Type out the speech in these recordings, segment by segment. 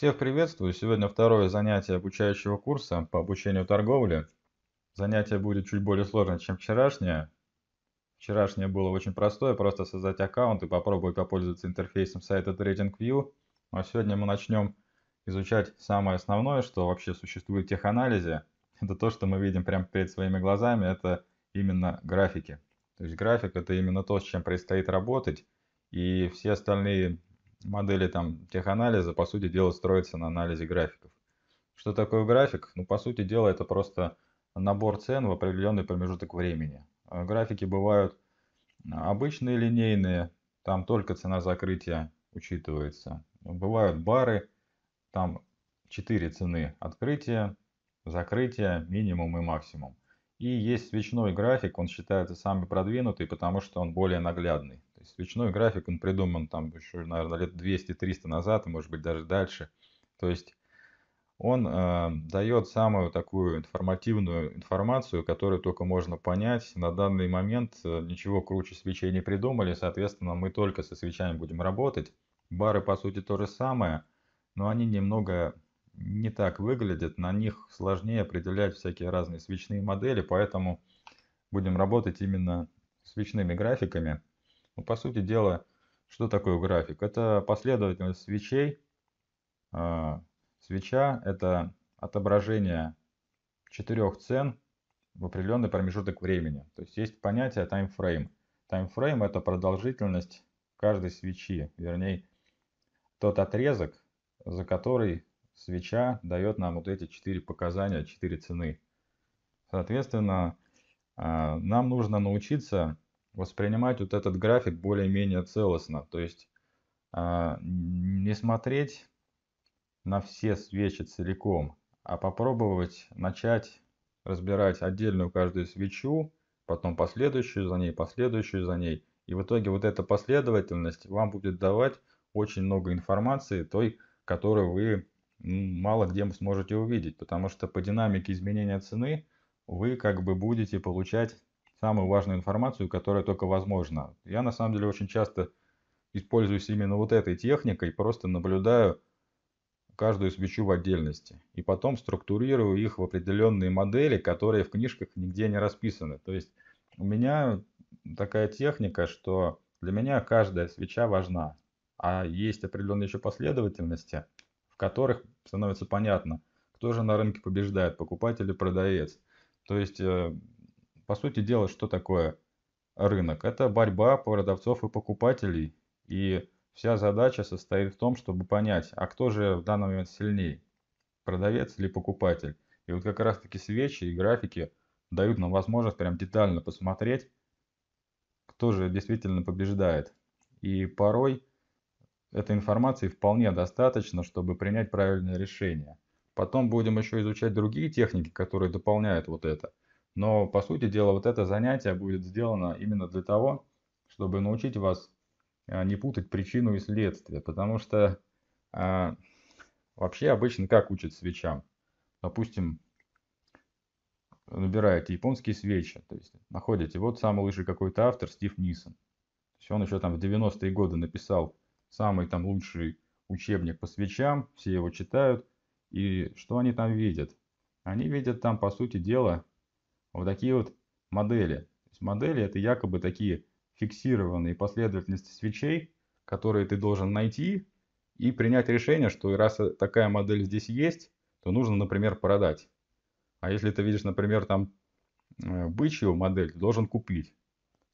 Всех приветствую! Сегодня второе занятие обучающего курса по обучению торговли. Занятие будет чуть более сложное, чем вчерашнее. Вчерашнее было очень простое, просто создать аккаунт и попробовать попользоваться интерфейсом сайта TradingView. А сегодня мы начнем изучать самое основное, что вообще существует в теханализе. Это то, что мы видим прямо перед своими глазами, это именно графики. То есть график это именно то, с чем предстоит работать. И все остальные модели там теханализа, по сути дела, строятся на анализе графиков. Что такое график? Ну, по сути дела, это просто набор цен в определенный промежуток времени. Э, графики бывают обычные линейные, там только цена закрытия учитывается. Бывают бары, там 4 цены открытия, закрытия, минимум и максимум. И есть свечной график, он считается самый продвинутый, потому что он более наглядный. То есть свечной график, он придуман там еще, наверное, лет 200-300 назад, и, может быть, даже дальше. То есть он э, дает самую такую информативную информацию, которую только можно понять. На данный момент э, ничего круче свечей не придумали, соответственно, мы только со свечами будем работать. Бары, по сути, то же самое, но они немного не так выглядят, на них сложнее определять всякие разные свечные модели, поэтому будем работать именно свечными графиками. Ну, по сути дела, что такое график? Это последовательность свечей. А, свеча – это отображение четырех цен в определенный промежуток времени. То есть есть понятие таймфрейм. Таймфрейм – это продолжительность каждой свечи, вернее, тот отрезок, за который свеча дает нам вот эти четыре показания, четыре цены. Соответственно, а, нам нужно научиться воспринимать вот этот график более-менее целостно. То есть а, не смотреть на все свечи целиком, а попробовать начать разбирать отдельную каждую свечу, потом последующую за ней, последующую за ней. И в итоге вот эта последовательность вам будет давать очень много информации, той, которую вы мало где сможете увидеть, потому что по динамике изменения цены вы как бы будете получать самую важную информацию, которая только возможна. Я на самом деле очень часто используюсь именно вот этой техникой, просто наблюдаю каждую свечу в отдельности. И потом структурирую их в определенные модели, которые в книжках нигде не расписаны. То есть у меня такая техника, что для меня каждая свеча важна. А есть определенные еще последовательности, в которых становится понятно, кто же на рынке побеждает, покупатель или продавец. То есть э, по сути дела, что такое рынок? Это борьба продавцов и покупателей. И вся задача состоит в том, чтобы понять, а кто же в данный момент сильнее, продавец или покупатель. И вот как раз таки свечи и графики дают нам возможность прям детально посмотреть, кто же действительно побеждает. И порой этой информации вполне достаточно, чтобы принять правильное решение. Потом будем еще изучать другие техники, которые дополняют вот это – но, по сути дела, вот это занятие будет сделано именно для того, чтобы научить вас а, не путать причину и следствие. Потому что а, вообще обычно как учат свечам? Допустим, набираете японские свечи, то есть находите, вот самый лучший какой-то автор Стив Нисон. То есть он еще там в 90-е годы написал самый там лучший учебник по свечам, все его читают. И что они там видят? Они видят там, по сути дела, вот такие вот модели. То есть модели это якобы такие фиксированные последовательности свечей, которые ты должен найти и принять решение, что раз такая модель здесь есть, то нужно, например, продать. А если ты видишь, например, там э, бычью модель, ты должен купить.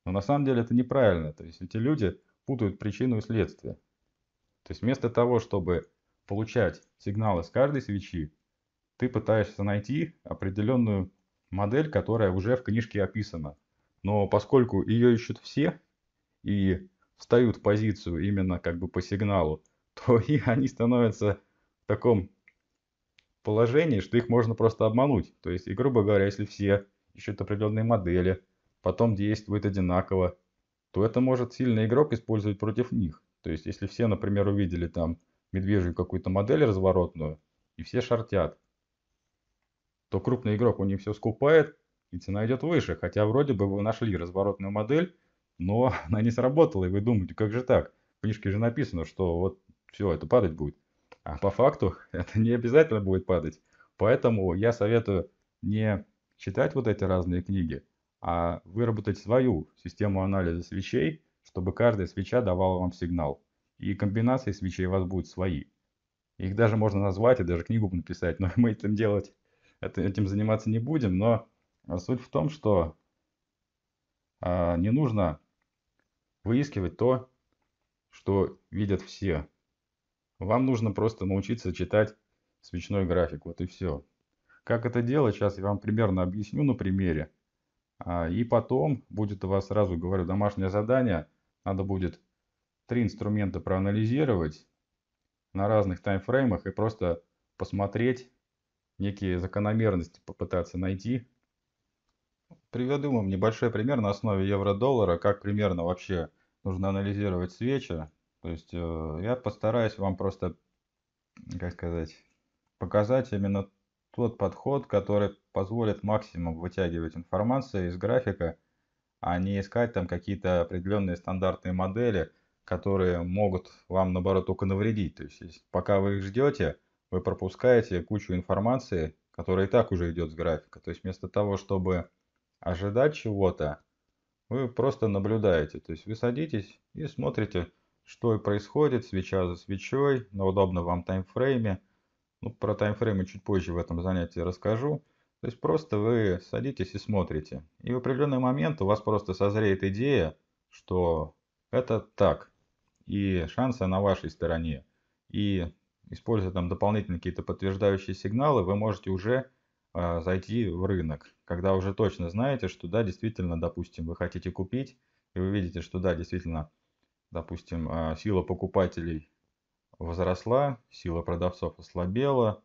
Но на самом деле это неправильно. То есть эти люди путают причину и следствие. То есть вместо того, чтобы получать сигналы с каждой свечи, ты пытаешься найти определенную модель, которая уже в книжке описана. Но поскольку ее ищут все и встают в позицию именно как бы по сигналу, то и они становятся в таком положении, что их можно просто обмануть. То есть, и грубо говоря, если все ищут определенные модели, потом действуют одинаково, то это может сильный игрок использовать против них. То есть, если все, например, увидели там медвежью какую-то модель разворотную, и все шортят, то крупный игрок у них все скупает, и цена идет выше. Хотя вроде бы вы нашли разворотную модель, но она не сработала, и вы думаете, как же так? В книжке же написано, что вот все, это падать будет. А по факту это не обязательно будет падать. Поэтому я советую не читать вот эти разные книги, а выработать свою систему анализа свечей, чтобы каждая свеча давала вам сигнал. И комбинации свечей у вас будут свои. Их даже можно назвать и даже книгу написать, но мы этим делать это, этим заниматься не будем, но а, суть в том, что а, не нужно выискивать то, что видят все. Вам нужно просто научиться читать свечной график, вот и все. Как это делать, сейчас я вам примерно объясню на примере. А, и потом будет у вас, сразу говорю, домашнее задание. Надо будет три инструмента проанализировать на разных таймфреймах и просто посмотреть, некие закономерности попытаться найти. Приведу вам небольшой пример на основе евро-доллара, как примерно вообще нужно анализировать свечи. То есть э, я постараюсь вам просто, как сказать, показать именно тот подход, который позволит максимум вытягивать информацию из графика, а не искать там какие-то определенные стандартные модели, которые могут вам, наоборот, только навредить. То есть, пока вы их ждете, вы пропускаете кучу информации, которая и так уже идет с графика. То есть вместо того, чтобы ожидать чего-то, вы просто наблюдаете. То есть вы садитесь и смотрите, что происходит, свеча за свечой, на удобном вам таймфрейме. Ну, про таймфреймы чуть позже в этом занятии расскажу. То есть просто вы садитесь и смотрите. И в определенный момент у вас просто созреет идея, что это так. И шансы на вашей стороне. И используя там дополнительные какие-то подтверждающие сигналы, вы можете уже э, зайти в рынок, когда уже точно знаете, что да, действительно, допустим, вы хотите купить, и вы видите, что да, действительно, допустим, э, сила покупателей возросла, сила продавцов ослабела,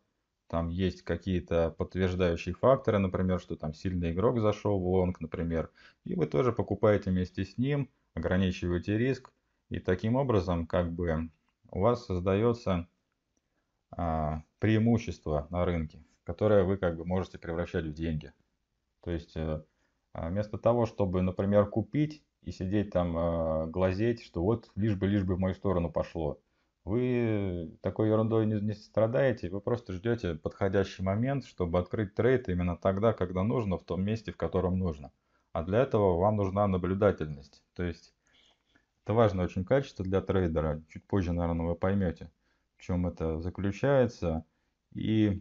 там есть какие-то подтверждающие факторы, например, что там сильный игрок зашел в лонг, например, и вы тоже покупаете вместе с ним, ограничиваете риск, и таким образом как бы у вас создается а, преимущество на рынке, которое вы как бы можете превращать в деньги. То есть э, а, вместо того, чтобы, например, купить и сидеть там а, глазеть, что вот лишь бы, лишь бы в мою сторону пошло, вы такой ерундой не, не страдаете, вы просто ждете подходящий момент, чтобы открыть трейд именно тогда, когда нужно, в том месте, в котором нужно. А для этого вам нужна наблюдательность. То есть это важное очень качество для трейдера, чуть позже, наверное, вы поймете – в чем это заключается, и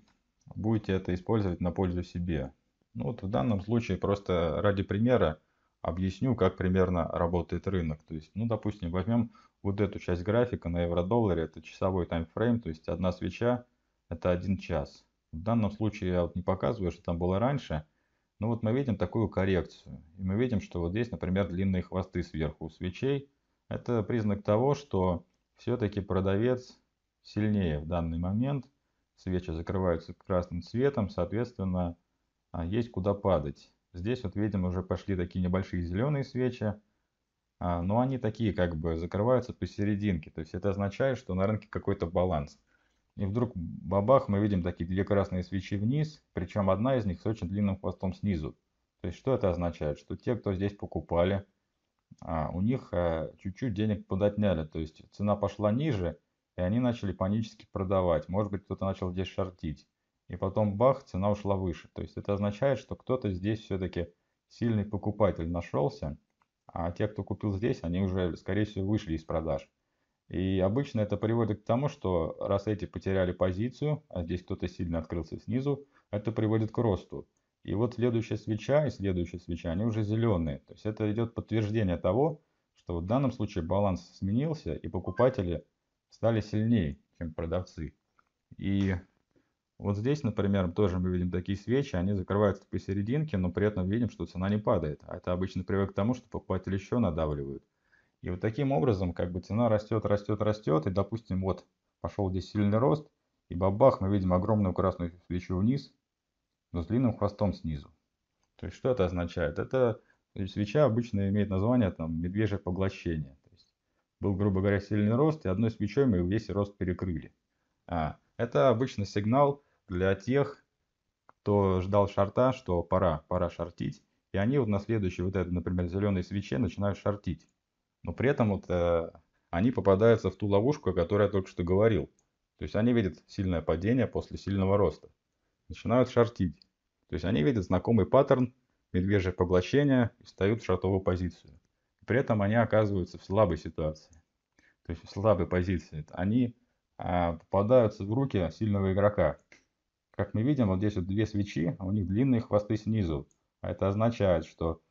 будете это использовать на пользу себе. Ну вот в данном случае просто ради примера объясню, как примерно работает рынок. То есть, ну, допустим, возьмем вот эту часть графика на евро-долларе, это часовой таймфрейм, то есть одна свеча это один час. В данном случае я вот не показываю, что там было раньше, но вот мы видим такую коррекцию. И мы видим, что вот здесь, например, длинные хвосты сверху у свечей. Это признак того, что все-таки продавец сильнее в данный момент. Свечи закрываются красным цветом, соответственно, а, есть куда падать. Здесь вот видим уже пошли такие небольшие зеленые свечи, а, но они такие как бы закрываются посерединке. То есть это означает, что на рынке какой-то баланс. И вдруг бабах мы видим такие две красные свечи вниз, причем одна из них с очень длинным хвостом снизу. То есть что это означает? Что те, кто здесь покупали, а, у них э, чуть-чуть денег подотняли. То есть цена пошла ниже, и они начали панически продавать. Может быть, кто-то начал здесь шортить. И потом бах, цена ушла выше. То есть это означает, что кто-то здесь все-таки сильный покупатель нашелся, а те, кто купил здесь, они уже, скорее всего, вышли из продаж. И обычно это приводит к тому, что раз эти потеряли позицию, а здесь кто-то сильно открылся снизу, это приводит к росту. И вот следующая свеча и следующая свеча, они уже зеленые. То есть это идет подтверждение того, что в данном случае баланс сменился и покупатели стали сильнее, чем продавцы. И вот здесь, например, тоже мы видим такие свечи, они закрываются посерединке, но при этом видим, что цена не падает. А это обычно привык к тому, что покупатели еще надавливают. И вот таким образом, как бы цена растет, растет, растет, и, допустим, вот пошел здесь сильный рост, и бабах, мы видим огромную красную свечу вниз, но с длинным хвостом снизу. То есть что это означает? Это свеча обычно имеет название там медвежье поглощение был, грубо говоря, сильный рост, и одной свечой мы весь рост перекрыли. А, это обычно сигнал для тех, кто ждал шарта, что пора, пора шортить. И они вот на следующей вот этой, например, зеленой свече начинают шортить. Но при этом вот э, они попадаются в ту ловушку, о которой я только что говорил. То есть они видят сильное падение после сильного роста. Начинают шортить. То есть они видят знакомый паттерн медвежье поглощение и встают в шартовую позицию. При этом они оказываются в слабой ситуации, то есть в слабой позиции. Они а, попадаются в руки сильного игрока. Как мы видим, вот здесь вот две свечи, а у них длинные хвосты снизу. А это означает, что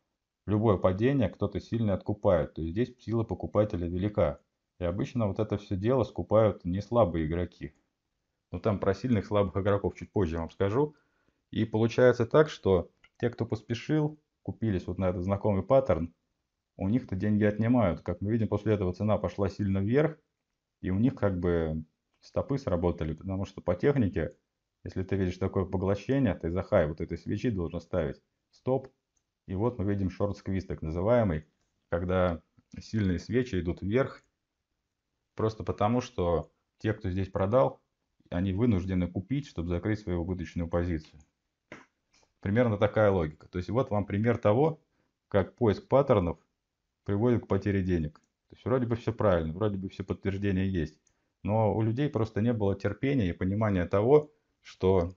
любое падение кто-то сильно откупает. То есть здесь сила покупателя велика. И обычно вот это все дело скупают не слабые игроки. Но там про сильных слабых игроков чуть позже вам скажу. И получается так, что те, кто поспешил, купились вот на этот знакомый паттерн, у них-то деньги отнимают. Как мы видим, после этого цена пошла сильно вверх, и у них как бы стопы сработали, потому что по технике, если ты видишь такое поглощение, ты за хай вот этой свечи должен ставить стоп. И вот мы видим шорт-сквиз, так называемый, когда сильные свечи идут вверх, просто потому что те, кто здесь продал, они вынуждены купить, чтобы закрыть свою убыточную позицию. Примерно такая логика. То есть вот вам пример того, как поиск паттернов – приводит к потере денег. То есть вроде бы все правильно, вроде бы все подтверждения есть. Но у людей просто не было терпения и понимания того, что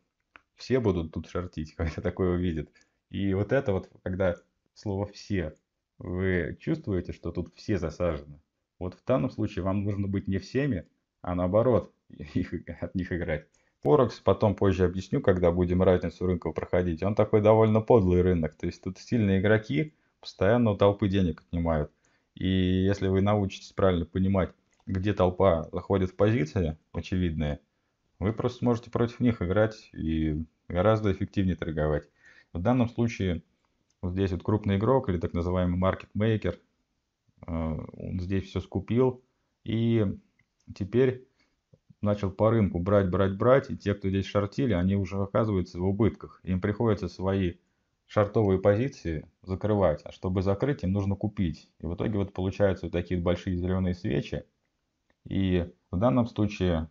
все будут тут шортить, когда такое увидят. И вот это вот, когда слово «все», вы чувствуете, что тут все засажены. Вот в данном случае вам нужно быть не всеми, а наоборот, их, от них играть. Форекс потом позже объясню, когда будем разницу рынков проходить. Он такой довольно подлый рынок. То есть тут сильные игроки, постоянно у толпы денег отнимают. И если вы научитесь правильно понимать, где толпа заходит в позиции очевидные, вы просто сможете против них играть и гораздо эффективнее торговать. В данном случае вот здесь вот крупный игрок или так называемый маркетмейкер, э, он здесь все скупил и теперь начал по рынку брать, брать, брать, и те, кто здесь шортили, они уже оказываются в убытках. Им приходится свои шартовые позиции закрывать, а чтобы закрыть, им нужно купить. И в итоге вот получаются вот такие большие зеленые свечи. И в данном случае,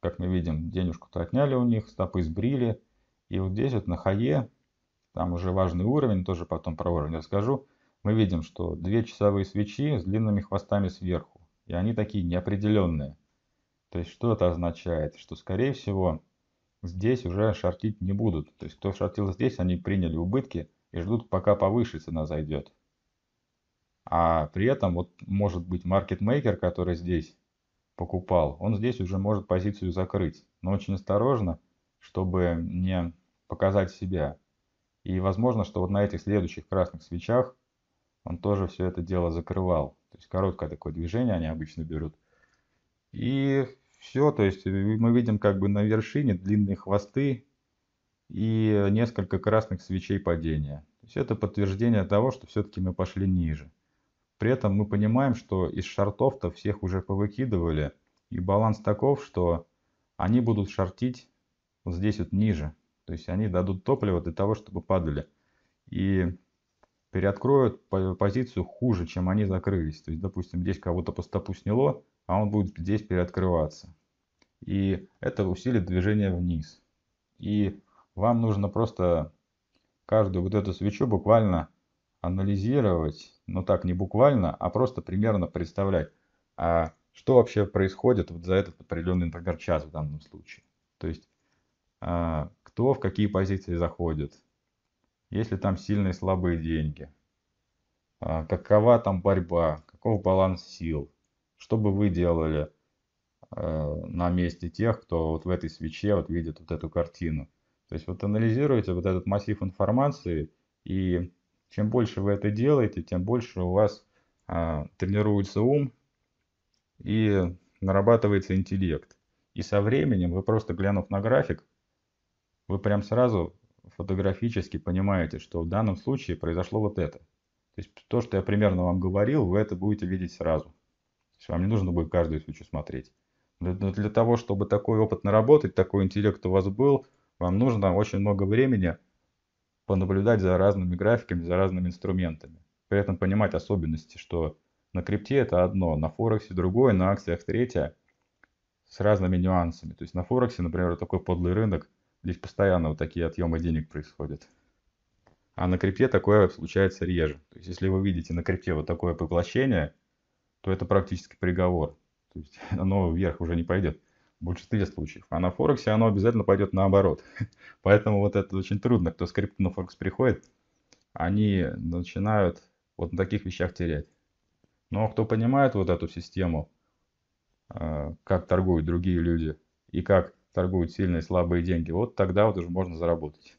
как мы видим, денежку-то отняли у них, стопы сбрили. И вот здесь вот на хае, там уже важный уровень, тоже потом про уровень расскажу, мы видим, что две часовые свечи с длинными хвостами сверху. И они такие неопределенные. То есть что это означает? Что скорее всего здесь уже шортить не будут. То есть кто шортил здесь, они приняли убытки и ждут, пока повыше цена зайдет. А при этом вот может быть маркетмейкер, который здесь покупал, он здесь уже может позицию закрыть. Но очень осторожно, чтобы не показать себя. И возможно, что вот на этих следующих красных свечах он тоже все это дело закрывал. То есть короткое такое движение они обычно берут. И все. То есть э, мы видим как бы на вершине длинные хвосты и несколько красных свечей падения. То есть это подтверждение того, что все-таки мы пошли ниже. При этом мы понимаем, что из шартов-то всех уже повыкидывали. И баланс таков, что они будут шортить вот здесь вот ниже. То есть они дадут топливо для того, чтобы падали. И переоткроют позицию хуже, чем они закрылись. То есть, допустим, здесь кого-то по стопу сняло, а он будет здесь переоткрываться. И это усилит движение вниз. И вам нужно просто каждую вот эту свечу буквально анализировать, но так не буквально, а просто примерно представлять, а что вообще происходит вот за этот определенный, например, час в данном случае. То есть а, кто в какие позиции заходит, есть ли там сильные и слабые деньги, а, какова там борьба, каков баланс сил – что бы вы делали э, на месте тех, кто вот в этой свече вот видит вот эту картину? То есть вот анализируете вот этот массив информации, и чем больше вы это делаете, тем больше у вас э, тренируется ум и нарабатывается интеллект. И со временем вы просто глянув на график, вы прям сразу фотографически понимаете, что в данном случае произошло вот это. То есть то, что я примерно вам говорил, вы это будете видеть сразу. То есть вам не нужно будет каждую свечу смотреть. Но ну, для того, чтобы такой опыт наработать, такой интеллект у вас был, вам нужно очень много времени понаблюдать за разными графиками, за разными инструментами. При этом понимать особенности, что на крипте это одно, на Форексе другое, на акциях третье, с разными нюансами. То есть на Форексе, например, такой подлый рынок, здесь постоянно вот такие отъемы денег происходят. А на крипте такое случается реже. То есть если вы видите на крипте вот такое поглощение – то это практически приговор. То есть оно вверх уже не пойдет в большинстве случаев. А на Форексе оно обязательно пойдет наоборот. Поэтому вот это очень трудно. Кто с на Форекс приходит, они начинают вот на таких вещах терять. Но кто понимает вот эту систему, а, как торгуют другие люди и как торгуют сильные и слабые деньги, вот тогда вот уже можно заработать.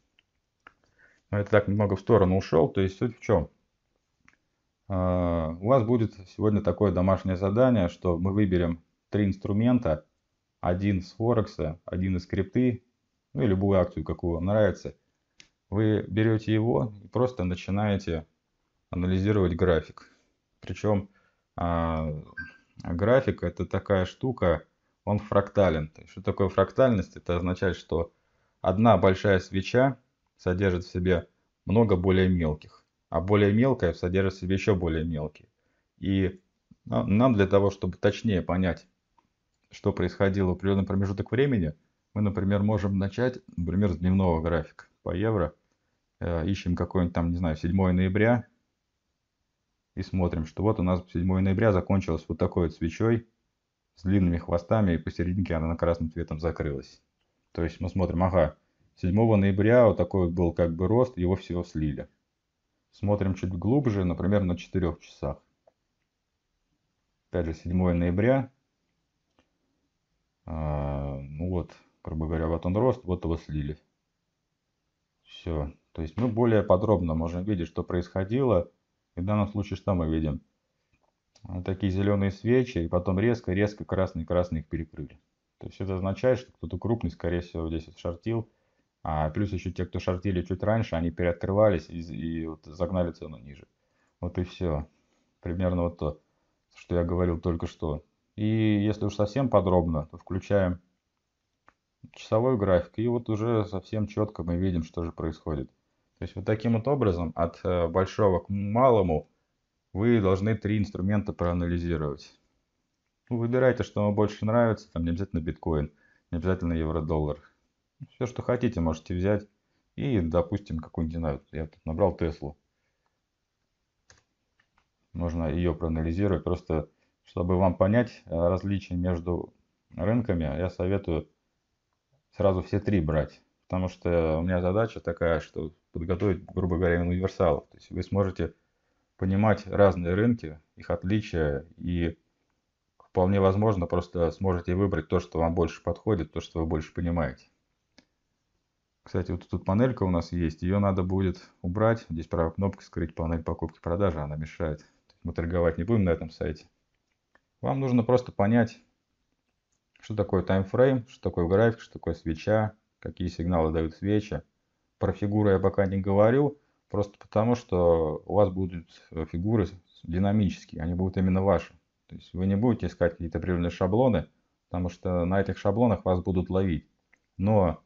Но это так немного в сторону ушел. То есть суть в чем? А, у вас будет сегодня такое домашнее задание, что мы выберем три инструмента, один с Форекса, один из крипты, ну и любую акцию, какую вам нравится. Вы берете его и просто начинаете анализировать график. Причем а, график это такая штука, он фрактален. Что такое фрактальность? Это означает, что одна большая свеча содержит в себе много более мелких а более мелкое содержит в себе еще более мелкие. И а, нам для того, чтобы точнее понять, что происходило в определенный промежуток времени, мы, например, можем начать, например, с дневного графика по евро. Э, ищем какой-нибудь там, не знаю, 7 ноября и смотрим, что вот у нас 7 ноября закончилась вот такой вот свечой с длинными хвостами, и посерединке она на красным цветом закрылась. То есть мы смотрим, ага, 7 ноября вот такой был как бы рост, его всего слили. Смотрим чуть глубже, например, на 4 часах. Опять же, 7 ноября. А, ну вот, грубо говоря, вот он рост, вот его слили. Все. То есть мы более подробно можем видеть, что происходило. И в данном случае что мы видим? Вот такие зеленые свечи, и потом резко-резко красные-красные их перекрыли. То есть это означает, что кто-то крупный, скорее всего, здесь отшортил а плюс еще те, кто шортили чуть раньше, они переоткрывались и, и вот загнали цену ниже. Вот и все. Примерно вот то, что я говорил только что. И если уж совсем подробно, то включаем часовой график. И вот уже совсем четко мы видим, что же происходит. То есть вот таким вот образом от э, большого к малому вы должны три инструмента проанализировать. Ну, выбирайте, что вам больше нравится. Там не обязательно биткоин, не обязательно евро-доллар. Все, что хотите, можете взять. И, допустим, какую-нибудь, не знаю, я тут набрал Теслу. Можно ее проанализировать. Просто, чтобы вам понять э, различия между рынками, я советую сразу все три брать. Потому что у меня задача такая, что подготовить, грубо говоря, универсалов. То есть вы сможете понимать разные рынки, их отличия, и вполне возможно просто сможете выбрать то, что вам больше подходит, то, что вы больше понимаете. Кстати, вот тут панелька у нас есть, ее надо будет убрать. Здесь правая кнопка «Скрыть панель покупки-продажи», она мешает. Мы торговать не будем на этом сайте. Вам нужно просто понять, что такое таймфрейм, что такое график, что такое свеча, какие сигналы дают свечи. Про фигуры я пока не говорю, просто потому что у вас будут э, фигуры динамические, они будут именно ваши. То есть вы не будете искать какие-то определенные шаблоны, потому что на этих шаблонах вас будут ловить. Но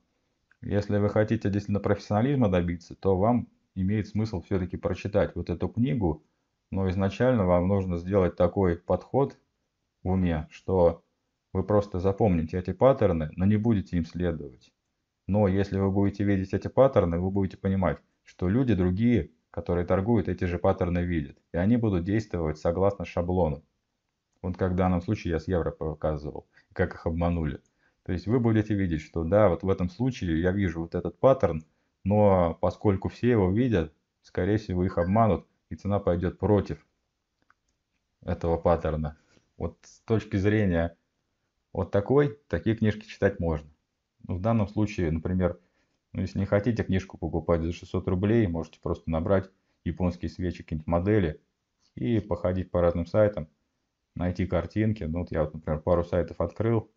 если вы хотите действительно профессионализма добиться, то вам имеет смысл все-таки прочитать вот эту книгу, но изначально вам нужно сделать такой подход в уме, что вы просто запомните эти паттерны, но не будете им следовать. Но если вы будете видеть эти паттерны, вы будете понимать, что люди другие, которые торгуют, эти же паттерны видят. И они будут действовать согласно шаблону. Вот как в данном случае я с евро показывал, как их обманули. То есть вы будете видеть, что да, вот в этом случае я вижу вот этот паттерн, но поскольку все его видят, скорее всего их обманут, и цена пойдет против этого паттерна. Вот с точки зрения вот такой, такие книжки читать можно. Ну, в данном случае, например, ну, если не хотите книжку покупать за 600 рублей, можете просто набрать японские свечи, какие-нибудь модели и походить по разным сайтам, найти картинки. Ну, вот я, вот, например, пару сайтов открыл,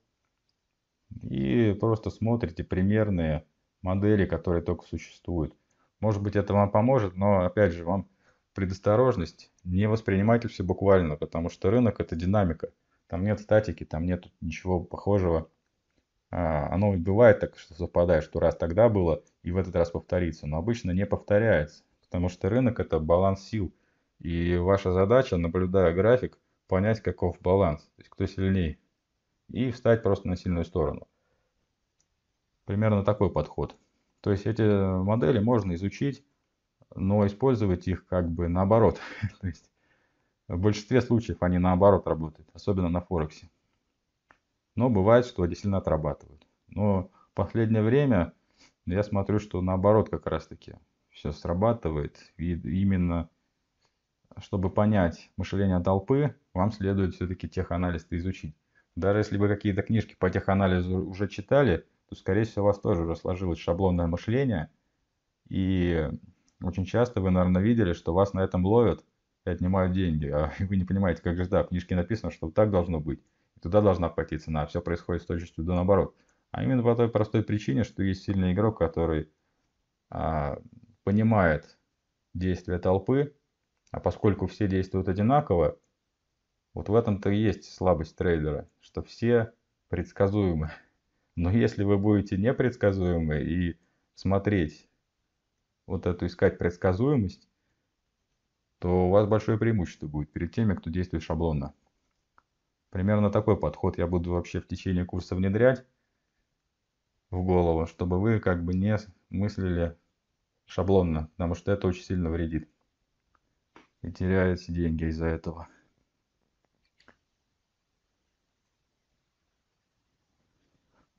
и просто смотрите примерные модели, которые только существуют. Может быть, это вам поможет, но, опять же, вам предосторожность, не воспринимайте все буквально, потому что рынок – это динамика. Там нет статики, там нет ничего похожего. А, оно бывает так, что совпадает, что раз тогда было и в этот раз повторится, но обычно не повторяется, потому что рынок – это баланс сил. И ваша задача, наблюдая график, понять, каков баланс, то есть кто сильнее и встать просто на сильную сторону. Примерно такой подход. То есть эти модели можно изучить, но использовать их как бы наоборот. То есть в большинстве случаев они наоборот работают, особенно на Форексе. Но бывает, что действительно отрабатывают. Но в последнее время я смотрю, что наоборот как раз таки все срабатывает. И именно чтобы понять мышление толпы, вам следует все-таки теханализ изучить. Даже если вы какие-то книжки по теханализу уже читали, то, скорее всего, у вас тоже уже сложилось шаблонное мышление. И очень часто вы, наверное, видели, что вас на этом ловят и отнимают деньги. А вы не понимаете, как же, да, в книжке написано, что так должно быть. И туда должна пойти цена, а все происходит с точностью до наоборот. А именно по той простой причине, что есть сильный игрок, который а, понимает действия толпы, а поскольку все действуют одинаково, вот в этом-то и есть слабость трейдера, что все предсказуемы. Но если вы будете непредсказуемы и смотреть, вот эту искать предсказуемость, то у вас большое преимущество будет перед теми, кто действует шаблонно. Примерно такой подход я буду вообще в течение курса внедрять в голову, чтобы вы как бы не мыслили шаблонно, потому что это очень сильно вредит. И теряете деньги из-за этого.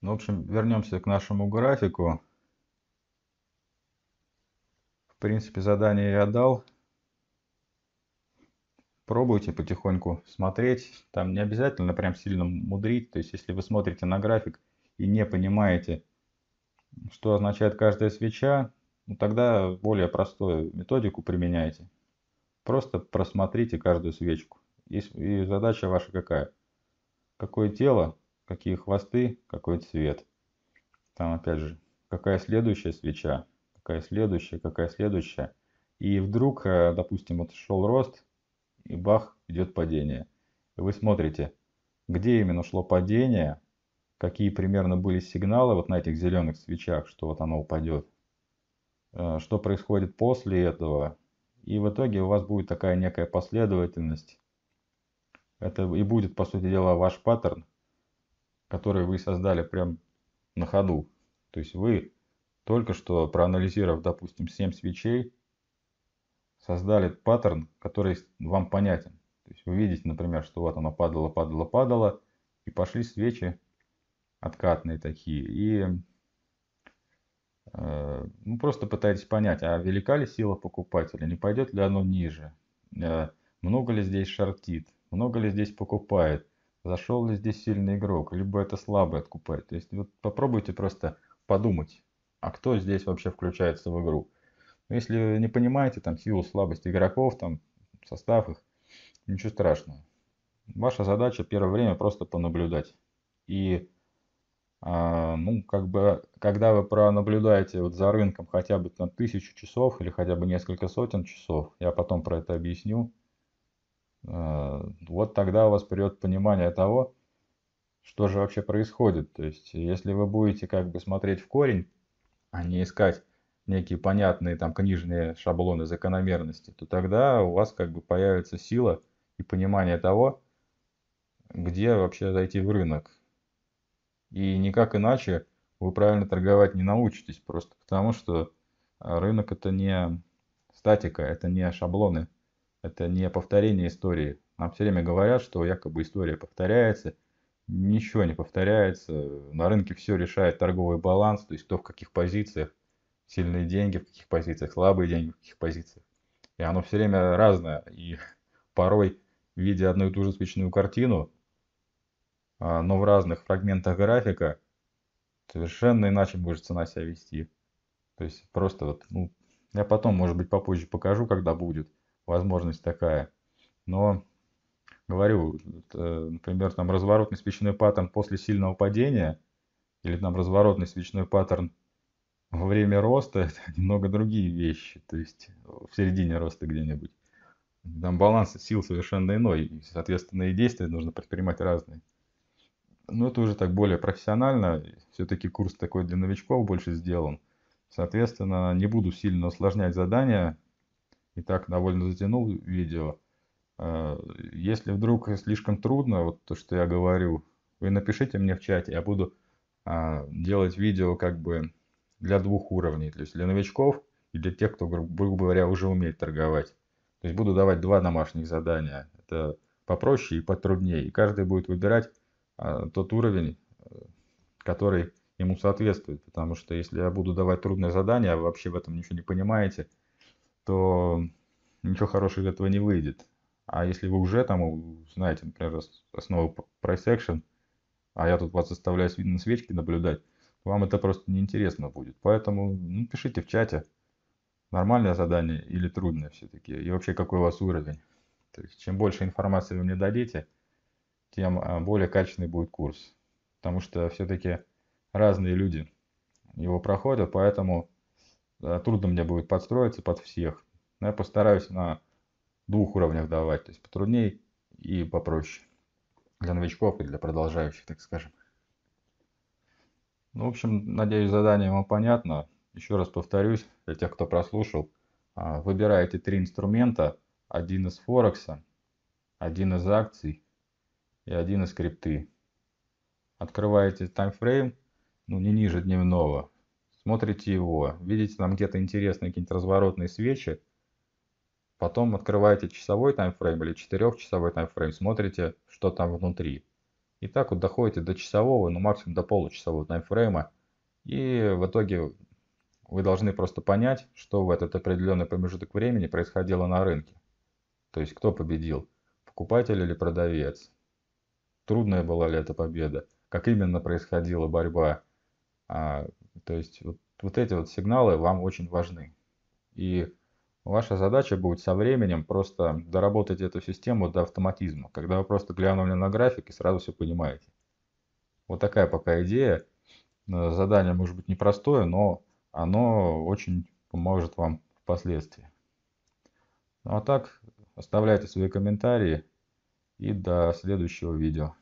Ну, в общем, вернемся к нашему графику. В принципе, задание я дал. Пробуйте потихоньку смотреть. Там не обязательно прям сильно мудрить. То есть, если вы смотрите на график и не понимаете, что означает каждая свеча, ну, тогда более простую методику применяйте. Просто просмотрите каждую свечку. И, и задача ваша какая? Какое тело какие хвосты, какой цвет. Там опять же, какая следующая свеча, какая следующая, какая следующая. И вдруг, э, допустим, вот шел рост, и бах, идет падение. И вы смотрите, где именно шло падение, какие примерно были сигналы вот на этих зеленых свечах, что вот оно упадет, э, что происходит после этого. И в итоге у вас будет такая некая последовательность. Это и будет, по сути дела, ваш паттерн, которые вы создали прям на ходу. То есть вы только что проанализировав, допустим, 7 свечей, создали паттерн, который вам понятен. То есть вы видите, например, что вот оно падало, падало, падало, и пошли свечи откатные такие. И э, ну, просто пытаетесь понять, а велика ли сила покупателя, не пойдет ли оно ниже, э, много ли здесь шортит, много ли здесь покупает – зашел ли здесь сильный игрок, либо это слабый откупает. То есть вот попробуйте просто подумать, а кто здесь вообще включается в игру. Но ну, если не понимаете там силу, слабость игроков, там состав их, ничего страшного. Ваша задача первое время просто понаблюдать. И а, ну, как бы, когда вы пронаблюдаете вот за рынком хотя бы на тысячу часов или хотя бы несколько сотен часов, я потом про это объясню, Э, вот тогда у вас придет понимание того, что же вообще происходит. То есть, если вы будете как бы смотреть в корень, а не искать некие понятные там книжные шаблоны закономерности, то тогда у вас как бы появится сила и понимание того, где вообще зайти в рынок. И никак иначе вы правильно торговать не научитесь, просто потому что э, рынок это не статика, это не шаблоны. Это не повторение истории. Нам все время говорят, что якобы история повторяется. Ничего не повторяется. На рынке все решает торговый баланс, то есть кто в каких позициях, сильные деньги в каких позициях, слабые деньги в каких позициях. И оно все время разное. И порой, видя одну и ту же спичную картину, а, но в разных фрагментах графика, совершенно иначе будет цена себя вести. То есть просто вот, ну, я потом, может быть, попозже покажу, когда будет возможность такая. Но, говорю, э, например, там разворотный свечной паттерн после сильного падения или там разворотный свечной паттерн во время роста это немного другие вещи, то есть в середине роста где-нибудь. Там баланс сил совершенно иной, и, соответственно, и действия нужно предпринимать разные. Но это уже так более профессионально, все-таки курс такой для новичков больше сделан. Соответственно, не буду сильно усложнять задания, и так довольно затянул видео. Э, если вдруг слишком трудно, вот то, что я говорю, вы напишите мне в чате, я буду а, делать видео как бы для двух уровней, то есть для новичков и для тех, кто, грубо говоря, уже умеет торговать. То есть буду давать два домашних задания, это попроще и потруднее, и каждый будет выбирать а, тот уровень, э, который ему соответствует, потому что если я буду давать трудное задание, а вы вообще в этом ничего не понимаете – то ничего хорошего из этого не выйдет. А если вы уже там знаете, например, основу price action, а я тут вас заставляю на свечки наблюдать, вам это просто неинтересно будет. Поэтому ну, пишите в чате, нормальное задание или трудное все-таки, и вообще какой у вас уровень. То есть чем больше информации вы мне дадите, тем а, более качественный будет курс. Потому что все-таки разные люди его проходят, поэтому Э, трудно мне будет подстроиться под всех. Но я постараюсь на двух уровнях давать, то есть потруднее и попроще. Для новичков и для продолжающих, так скажем. Ну, в общем, надеюсь, задание вам понятно. Еще раз повторюсь, для тех, кто прослушал, а, выбираете три инструмента, один из Форекса, один из акций и один из крипты. Открываете таймфрейм, ну не ниже дневного, смотрите его, видите там где-то интересные какие то разворотные свечи, потом открываете часовой таймфрейм или четырехчасовой таймфрейм, смотрите, что там внутри. И так вот доходите до часового, ну максимум до получасового таймфрейма, и в итоге вы должны просто понять, что в этот определенный промежуток времени происходило на рынке. То есть кто победил, покупатель или продавец. Трудная была ли эта победа, как именно происходила борьба, а, то есть вот, вот эти вот сигналы вам очень важны. И ваша задача будет со временем просто доработать эту систему до автоматизма, когда вы просто глянули на график и сразу все понимаете. Вот такая пока идея. Э, задание может быть непростое, но оно очень поможет вам впоследствии. Ну а так, оставляйте свои комментарии и до следующего видео.